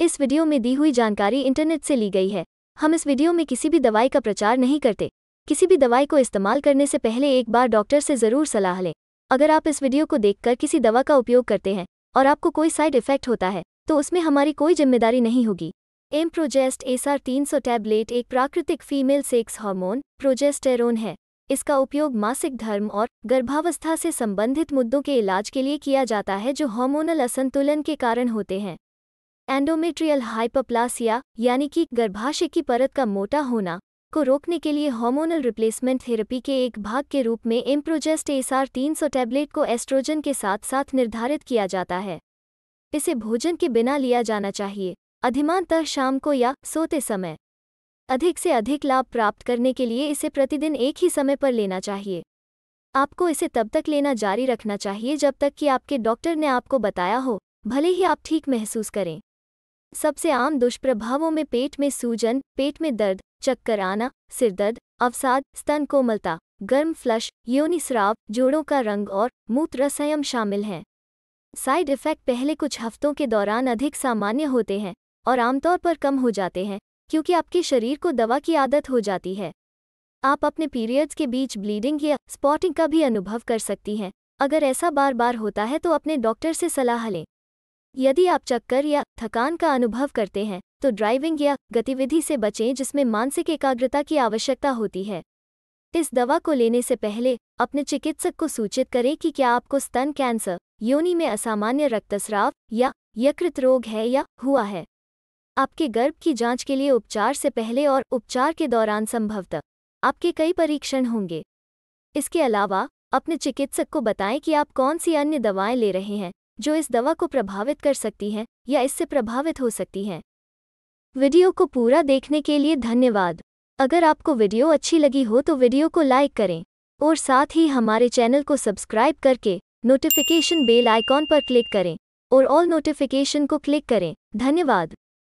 इस वीडियो में दी हुई जानकारी इंटरनेट से ली गई है हम इस वीडियो में किसी भी दवाई का प्रचार नहीं करते किसी भी दवाई को इस्तेमाल करने से पहले एक बार डॉक्टर से ज़रूर सलाह लें अगर आप इस वीडियो को देखकर किसी दवा का उपयोग करते हैं और आपको कोई साइड इफेक्ट होता है तो उसमें हमारी कोई जिम्मेदारी नहीं होगी एम प्रोजेस्ट एसआर तीन सौ टैबलेट एक प्राकृतिक फीमेल सेक्स हार्मोन प्रोजेस्टेरोन है इसका उपयोग मासिक धर्म और गर्भावस्था से संबंधित मुद्दों के इलाज के लिए किया जाता है जो हार्मोनल असंतुलन के कारण होते हैं एंडोमेट्रियल हाइपरप्लासिया यानी कि गर्भाशय की परत का मोटा होना को रोकने के लिए हार्मोनल रिप्लेसमेंट थेरेपी के एक भाग के रूप में एम्प्रोजेस्ट एसआर 300 तीन सौ टैबलेट को एस्ट्रोजन के साथ साथ निर्धारित किया जाता है इसे भोजन के बिना लिया जाना चाहिए अधिमानतः शाम को या सोते समय अधिक से अधिक लाभ प्राप्त करने के लिए इसे प्रतिदिन एक ही समय पर लेना चाहिए आपको इसे तब तक लेना जारी रखना चाहिए जब तक कि आपके डॉक्टर ने आपको बताया हो भले ही आप ठीक महसूस करें सबसे आम दुष्प्रभावों में पेट में सूजन पेट में दर्द चक्कर आना सिरदर्द अवसाद स्तन कोमलता गर्म फ्लश योनि स्राव जोड़ों का रंग और मूत्रसयम शामिल हैं साइड इफेक्ट पहले कुछ हफ्तों के दौरान अधिक सामान्य होते हैं और आमतौर पर कम हो जाते हैं क्योंकि आपके शरीर को दवा की आदत हो जाती है आप अपने पीरियड्स के बीच ब्लीडिंग या स्पॉटिंग का भी अनुभव कर सकती हैं अगर ऐसा बार बार होता है तो अपने डॉक्टर से सलाह लें यदि आप चक्कर या थकान का अनुभव करते हैं तो ड्राइविंग या गतिविधि से बचें जिसमें मानसिक एकाग्रता की आवश्यकता होती है इस दवा को लेने से पहले अपने चिकित्सक को सूचित करें कि क्या आपको स्तन कैंसर योनि में असामान्य रक्तस्राव या यकृत रोग है या हुआ है आपके गर्भ की जांच के लिए उपचार से पहले और उपचार के दौरान संभवतः आपके कई परीक्षण होंगे इसके अलावा अपने चिकित्सक को बताएं कि आप कौन सी अन्य दवाएं ले रहे हैं जो इस दवा को प्रभावित कर सकती हैं या इससे प्रभावित हो सकती हैं वीडियो को पूरा देखने के लिए धन्यवाद अगर आपको वीडियो अच्छी लगी हो तो वीडियो को लाइक करें और साथ ही हमारे चैनल को सब्सक्राइब करके नोटिफिकेशन बेल आइकॉन पर क्लिक करें और ऑल नोटिफिकेशन को क्लिक करें धन्यवाद